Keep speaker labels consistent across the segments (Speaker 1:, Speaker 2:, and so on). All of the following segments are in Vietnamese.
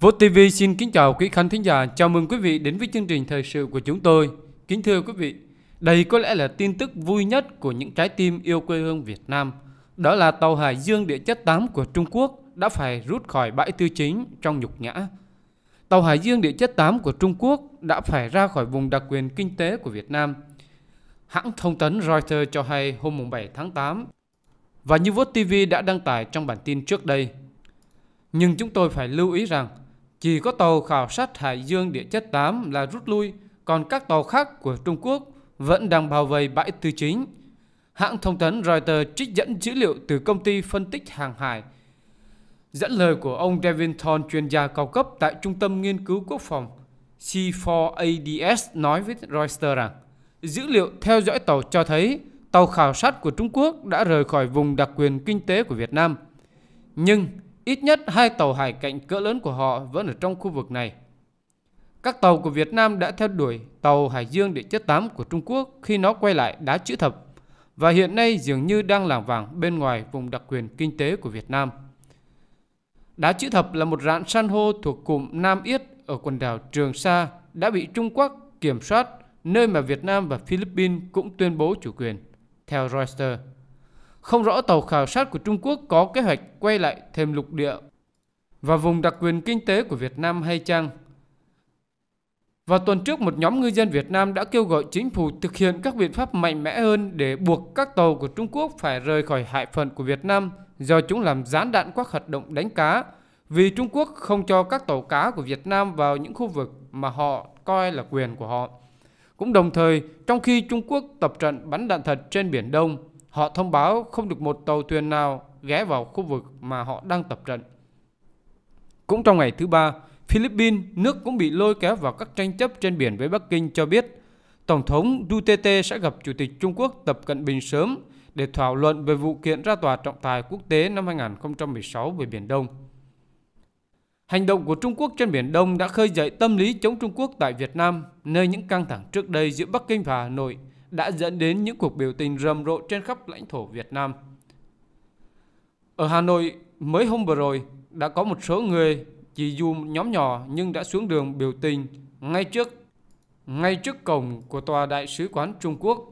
Speaker 1: Vô TV xin kính chào quý khán thính giả, chào mừng quý vị đến với chương trình thời sự của chúng tôi. Kính thưa quý vị, đây có lẽ là tin tức vui nhất của những trái tim yêu quê hương Việt Nam. Đó là tàu Hải Dương địa chất 8 của Trung Quốc đã phải rút khỏi bãi tư chính trong nhục nhã. Tàu Hải Dương địa chất 8 của Trung Quốc đã phải ra khỏi vùng đặc quyền kinh tế của Việt Nam. Hãng thông tấn Reuters cho hay hôm 7 tháng 8. Và như Vô TV đã đăng tải trong bản tin trước đây. Nhưng chúng tôi phải lưu ý rằng chỉ có tàu khảo sát Hải dương địa chất 8 là rút lui, còn các tàu khác của Trung Quốc vẫn đang bảo vệ bãi tư chính. Hãng thông tấn Reuters trích dẫn dữ liệu từ công ty phân tích hàng hải. Dẫn lời của ông Devin Thorne, chuyên gia cao cấp tại Trung tâm Nghiên cứu Quốc phòng C4ADS nói với Reuters rằng dữ liệu theo dõi tàu cho thấy tàu khảo sát của Trung Quốc đã rời khỏi vùng đặc quyền kinh tế của Việt Nam. Nhưng Ít nhất hai tàu hải cảnh cỡ lớn của họ vẫn ở trong khu vực này. Các tàu của Việt Nam đã theo đuổi tàu Hải Dương Địa chất 8 của Trung Quốc khi nó quay lại đá chữ thập và hiện nay dường như đang lảng vàng bên ngoài vùng đặc quyền kinh tế của Việt Nam. Đá chữ thập là một rạn san hô thuộc cụm Nam Yết ở quần đảo Trường Sa đã bị Trung Quốc kiểm soát, nơi mà Việt Nam và Philippines cũng tuyên bố chủ quyền, theo Reuters không rõ tàu khảo sát của Trung Quốc có kế hoạch quay lại thêm lục địa và vùng đặc quyền kinh tế của Việt Nam hay chăng. Vào tuần trước, một nhóm ngư dân Việt Nam đã kêu gọi chính phủ thực hiện các biện pháp mạnh mẽ hơn để buộc các tàu của Trung Quốc phải rời khỏi hải phận của Việt Nam do chúng làm gián đoạn các hoạt động đánh cá vì Trung Quốc không cho các tàu cá của Việt Nam vào những khu vực mà họ coi là quyền của họ. Cũng đồng thời, trong khi Trung Quốc tập trận bắn đạn thật trên Biển Đông, Họ thông báo không được một tàu thuyền nào ghé vào khu vực mà họ đang tập trận. Cũng trong ngày thứ ba, Philippines, nước cũng bị lôi kéo vào các tranh chấp trên biển với Bắc Kinh cho biết, Tổng thống Duterte sẽ gặp Chủ tịch Trung Quốc Tập Cận Bình sớm để thảo luận về vụ kiện ra tòa trọng tài quốc tế năm 2016 về Biển Đông. Hành động của Trung Quốc trên Biển Đông đã khơi dậy tâm lý chống Trung Quốc tại Việt Nam, nơi những căng thẳng trước đây giữa Bắc Kinh và Hà Nội – đã dẫn đến những cuộc biểu tình rầm rộ trên khắp lãnh thổ Việt Nam. Ở Hà Nội, mới hôm vừa rồi, đã có một số người chỉ dù nhóm nhỏ nhưng đã xuống đường biểu tình ngay trước ngay trước cổng của tòa đại sứ quán Trung Quốc.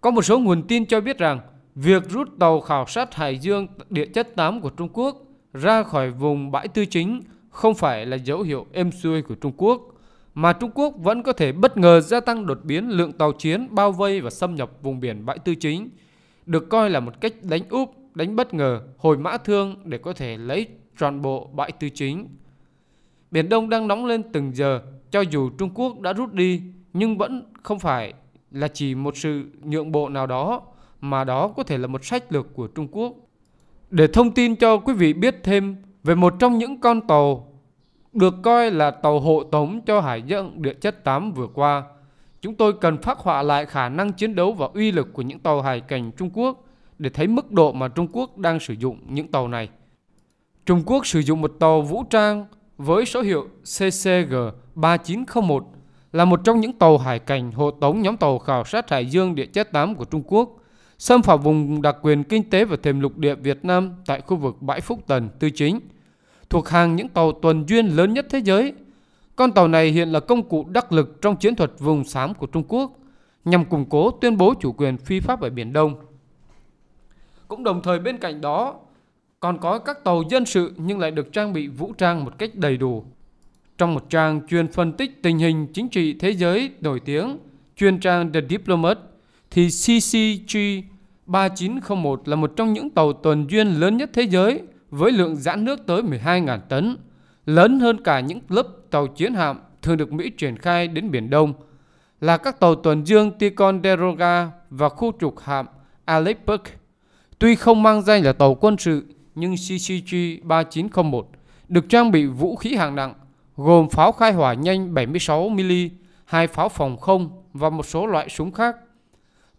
Speaker 1: Có một số nguồn tin cho biết rằng việc rút tàu khảo sát Hải Dương địa chất 8 của Trung Quốc ra khỏi vùng bãi tư chính không phải là dấu hiệu êm xuôi của Trung Quốc mà Trung Quốc vẫn có thể bất ngờ gia tăng đột biến lượng tàu chiến bao vây và xâm nhập vùng biển bãi tư chính, được coi là một cách đánh úp, đánh bất ngờ, hồi mã thương để có thể lấy toàn bộ bãi tư chính. Biển Đông đang nóng lên từng giờ, cho dù Trung Quốc đã rút đi nhưng vẫn không phải là chỉ một sự nhượng bộ nào đó mà đó có thể là một sách lược của Trung Quốc. Để thông tin cho quý vị biết thêm về một trong những con tàu được coi là tàu hộ tống cho hải dân địa chất 8 vừa qua. Chúng tôi cần phát họa lại khả năng chiến đấu và uy lực của những tàu hải cảnh Trung Quốc để thấy mức độ mà Trung Quốc đang sử dụng những tàu này. Trung Quốc sử dụng một tàu vũ trang với số hiệu CCG 3901 là một trong những tàu hải cảnh hộ tống nhóm tàu khảo sát hải dương địa chất 8 của Trung Quốc, xâm phạm vùng đặc quyền kinh tế và thềm lục địa Việt Nam tại khu vực bãi Phúc Tần Tư Chính – thuộc hàng những tàu tuần duyên lớn nhất thế giới. Con tàu này hiện là công cụ đắc lực trong chiến thuật vùng xám của Trung Quốc nhằm củng cố tuyên bố chủ quyền phi pháp ở Biển Đông. Cũng đồng thời bên cạnh đó, còn có các tàu dân sự nhưng lại được trang bị vũ trang một cách đầy đủ. Trong một trang chuyên phân tích tình hình chính trị thế giới nổi tiếng, chuyên trang The Diplomat, thì CCG 3901 là một trong những tàu tuần duyên lớn nhất thế giới với lượng giãn nước tới 12.000 tấn, lớn hơn cả những lớp tàu chiến hạm thường được Mỹ triển khai đến Biển Đông, là các tàu tuần dương Ticonderoga và khu trục hạm Aleppo. Tuy không mang danh là tàu quân sự, nhưng CCG-3901 được trang bị vũ khí hạng nặng, gồm pháo khai hỏa nhanh 76mm, hai pháo phòng không và một số loại súng khác.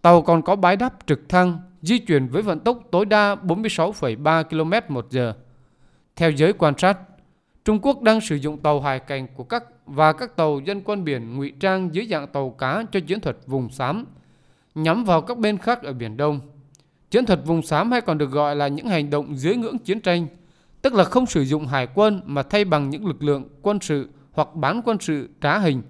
Speaker 1: Tàu còn có bãi đáp trực thăng, di chuyển với vận tốc tối đa 46,3 km một giờ. Theo giới quan sát, Trung Quốc đang sử dụng tàu hải cảnh của các và các tàu dân quân biển ngụy trang dưới dạng tàu cá cho chiến thuật vùng xám, nhắm vào các bên khác ở Biển Đông. Chiến thuật vùng xám hay còn được gọi là những hành động dưới ngưỡng chiến tranh, tức là không sử dụng hải quân mà thay bằng những lực lượng quân sự hoặc bán quân sự trá hình,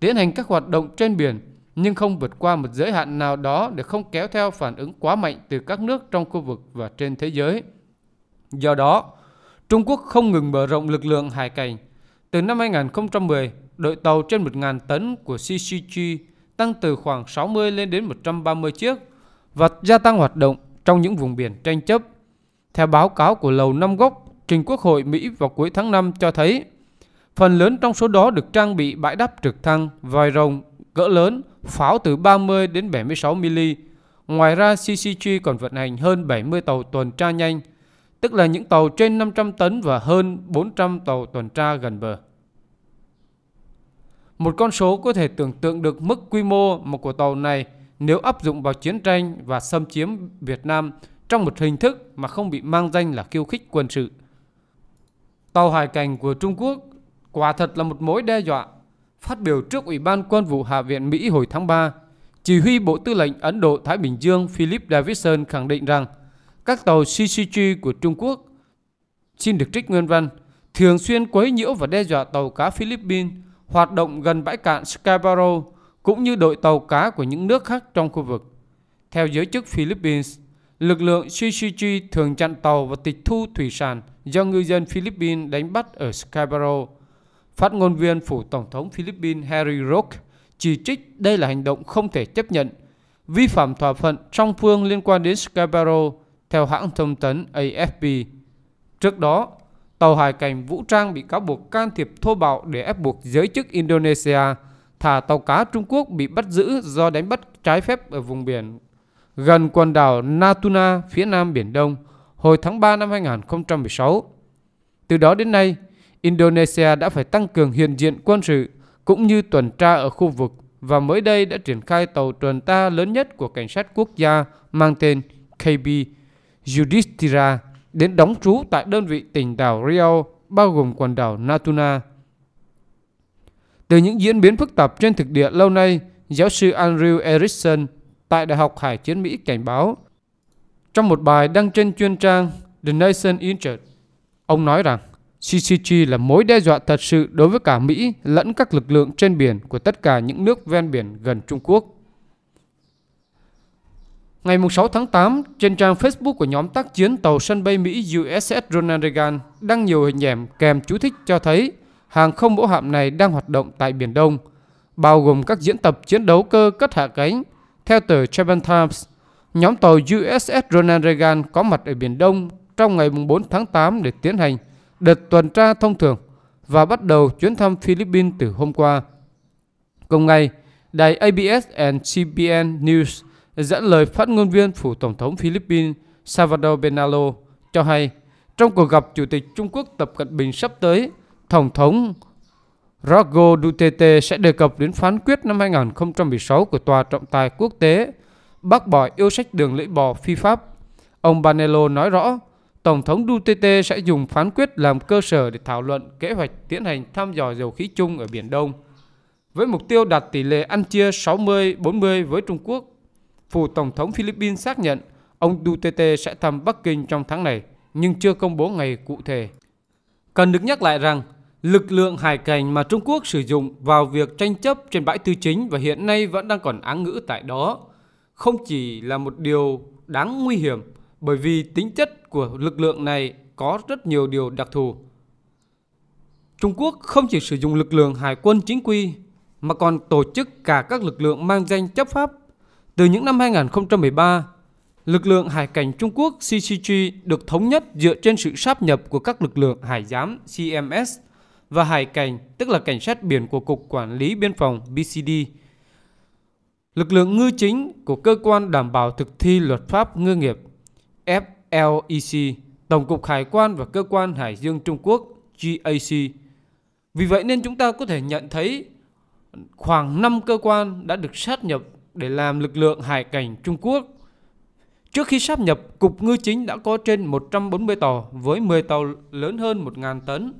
Speaker 1: tiến hành các hoạt động trên biển nhưng không vượt qua một giới hạn nào đó để không kéo theo phản ứng quá mạnh từ các nước trong khu vực và trên thế giới. Do đó, Trung Quốc không ngừng mở rộng lực lượng hải cảnh. Từ năm 2010, đội tàu trên 1.000 tấn của CCG tăng từ khoảng 60 lên đến 130 chiếc và gia tăng hoạt động trong những vùng biển tranh chấp. Theo báo cáo của Lầu Năm Góc, trình Quốc hội Mỹ vào cuối tháng 5 cho thấy, phần lớn trong số đó được trang bị bãi đáp trực thăng, vòi rồng cỡ lớn, pháo từ 30 đến 76 mm. Ngoài ra, CCG còn vận hành hơn 70 tàu tuần tra nhanh, tức là những tàu trên 500 tấn và hơn 400 tàu tuần tra gần bờ. Một con số có thể tưởng tượng được mức quy mô một của tàu này nếu áp dụng vào chiến tranh và xâm chiếm Việt Nam trong một hình thức mà không bị mang danh là khiêu khích quân sự. Tàu hải cảnh của Trung Quốc quả thật là một mối đe dọa phát biểu trước Ủy ban Quân vụ Hạ viện Mỹ hồi tháng 3, chỉ huy Bộ Tư lệnh Ấn Độ-Thái Bình Dương Philip Davidson khẳng định rằng các tàu CCG của Trung Quốc, xin được trích nguyên văn, thường xuyên quấy nhiễu và đe dọa tàu cá Philippines hoạt động gần bãi cạn Scarborough cũng như đội tàu cá của những nước khác trong khu vực. Theo giới chức Philippines, lực lượng CCG thường chặn tàu và tịch thu thủy sản do ngư dân Philippines đánh bắt ở Scarborough Phát ngôn viên phủ Tổng thống Philippines Harry Roque chỉ trích đây là hành động không thể chấp nhận, vi phạm thỏa thuận song phương liên quan đến Scarborough theo hãng thông tấn AFP. Trước đó, tàu hải cảnh vũ trang bị cáo buộc can thiệp thô bạo để ép buộc giới chức Indonesia thả tàu cá Trung Quốc bị bắt giữ do đánh bắt trái phép ở vùng biển gần quần đảo Natuna phía nam Biển Đông hồi tháng 3 năm 2016. Từ đó đến nay, Indonesia đã phải tăng cường hiện diện quân sự cũng như tuần tra ở khu vực và mới đây đã triển khai tàu tuần tra lớn nhất của cảnh sát quốc gia mang tên KB Yudhishthira đến đóng trú tại đơn vị tỉnh đảo Riau bao gồm quần đảo Natuna. Từ những diễn biến phức tạp trên thực địa lâu nay, giáo sư Andrew Erickson tại Đại học Hải chiến Mỹ cảnh báo. Trong một bài đăng trên chuyên trang The Nation Injured, ông nói rằng CCG là mối đe dọa thật sự đối với cả Mỹ lẫn các lực lượng trên biển của tất cả những nước ven biển gần Trung Quốc. Ngày 6 tháng 8, trên trang Facebook của nhóm tác chiến tàu sân bay Mỹ USS Ronald Reagan đăng nhiều hình ảnh kèm chú thích cho thấy hàng không mẫu hạm này đang hoạt động tại Biển Đông, bao gồm các diễn tập chiến đấu cơ cất hạ cánh. Theo tờ Japan Times, nhóm tàu USS Ronald Reagan có mặt ở Biển Đông trong ngày 4 tháng 8 để tiến hành đợt tuần tra thông thường và bắt đầu chuyến thăm Philippines từ hôm qua. Cùng ngày, đài ABS and CBN News dẫn lời phát ngôn viên phủ tổng thống Philippines Salvador Benalo cho hay trong cuộc gặp Chủ tịch Trung Quốc Tập Cận Bình sắp tới, Tổng thống Rodrigo Duterte sẽ đề cập đến phán quyết năm 2016 của Tòa trọng tài quốc tế bác bỏ yêu sách đường lưỡi bò phi pháp. Ông Benalo nói rõ, Tổng thống Duterte sẽ dùng phán quyết làm cơ sở để thảo luận kế hoạch tiến hành thăm dò dầu khí chung ở Biển Đông. Với mục tiêu đạt tỷ lệ ăn chia 60-40 với Trung Quốc, phủ Tổng thống Philippines xác nhận ông Duterte sẽ thăm Bắc Kinh trong tháng này, nhưng chưa công bố ngày cụ thể. Cần được nhắc lại rằng, lực lượng hải cảnh mà Trung Quốc sử dụng vào việc tranh chấp trên bãi tư chính và hiện nay vẫn đang còn áng ngữ tại đó, không chỉ là một điều đáng nguy hiểm bởi vì tính chất của lực lượng này có rất nhiều điều đặc thù. Trung Quốc không chỉ sử dụng lực lượng hải quân chính quy mà còn tổ chức cả các lực lượng mang danh chấp pháp. Từ những năm 2013, lực lượng hải cảnh Trung Quốc CCG được thống nhất dựa trên sự sáp nhập của các lực lượng hải giám CMS và hải cảnh, tức là cảnh sát biển của Cục Quản lý Biên phòng BCD. Lực lượng ngư chính của cơ quan đảm bảo thực thi luật pháp ngư nghiệp (F). LEC, Tổng cục Hải quan và Cơ quan Hải dương Trung Quốc GAC. Vì vậy nên chúng ta có thể nhận thấy khoảng 5 cơ quan đã được sát nhập để làm lực lượng hải cảnh Trung Quốc. Trước khi sáp nhập, Cục Ngư Chính đã có trên 140 tàu với 10 tàu lớn hơn 1.000 tấn.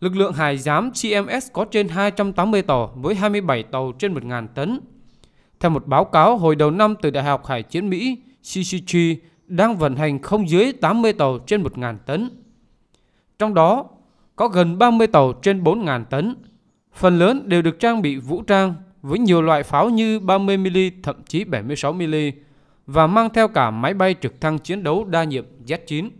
Speaker 1: Lực lượng hải giám CMS có trên 280 tàu với 27 tàu trên 1.000 tấn. Theo một báo cáo hồi đầu năm từ Đại học Hải chiến Mỹ, CCG đang vận hành không dưới 80 tàu trên 1.000 tấn. Trong đó, có gần 30 tàu trên 4.000 tấn. Phần lớn đều được trang bị vũ trang với nhiều loại pháo như 30mm thậm chí 76mm và mang theo cả máy bay trực thăng chiến đấu đa nhiệm Z-9.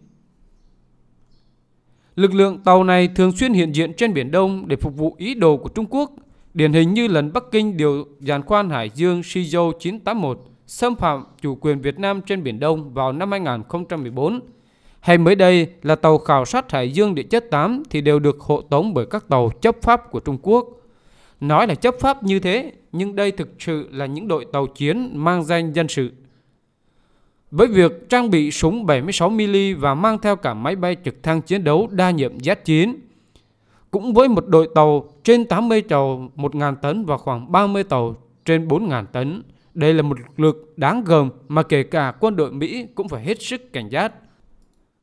Speaker 1: Lực lượng tàu này thường xuyên hiện diện trên Biển Đông để phục vụ ý đồ của Trung Quốc, điển hình như lần Bắc Kinh điều giàn khoan Hải Dương Shizhou 981 xâm phạm chủ quyền Việt Nam trên Biển Đông vào năm 2014 hay mới đây là tàu khảo sát Hải dương địa chất 8 thì đều được hộ tống bởi các tàu chấp pháp của Trung Quốc. Nói là chấp pháp như thế, nhưng đây thực sự là những đội tàu chiến mang danh dân sự. Với việc trang bị súng 76mm và mang theo cả máy bay trực thăng chiến đấu đa nhiệm Z-9, cũng với một đội tàu trên 80 tàu 1.000 tấn và khoảng 30 tàu trên 4.000 tấn, đây là một lực đáng gờm mà kể cả quân đội Mỹ cũng phải hết sức cảnh giác.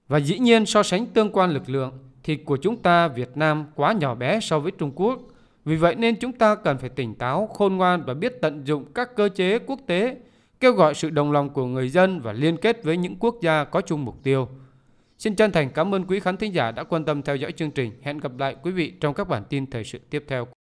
Speaker 1: Và dĩ nhiên so sánh tương quan lực lượng thì của chúng ta Việt Nam quá nhỏ bé so với Trung Quốc. Vì vậy nên chúng ta cần phải tỉnh táo, khôn ngoan và biết tận dụng các cơ chế quốc tế, kêu gọi sự đồng lòng của người dân và liên kết với những quốc gia có chung mục tiêu. Xin chân thành cảm ơn quý khán thính giả đã quan tâm theo dõi chương trình. Hẹn gặp lại quý vị trong các bản tin thời sự tiếp theo.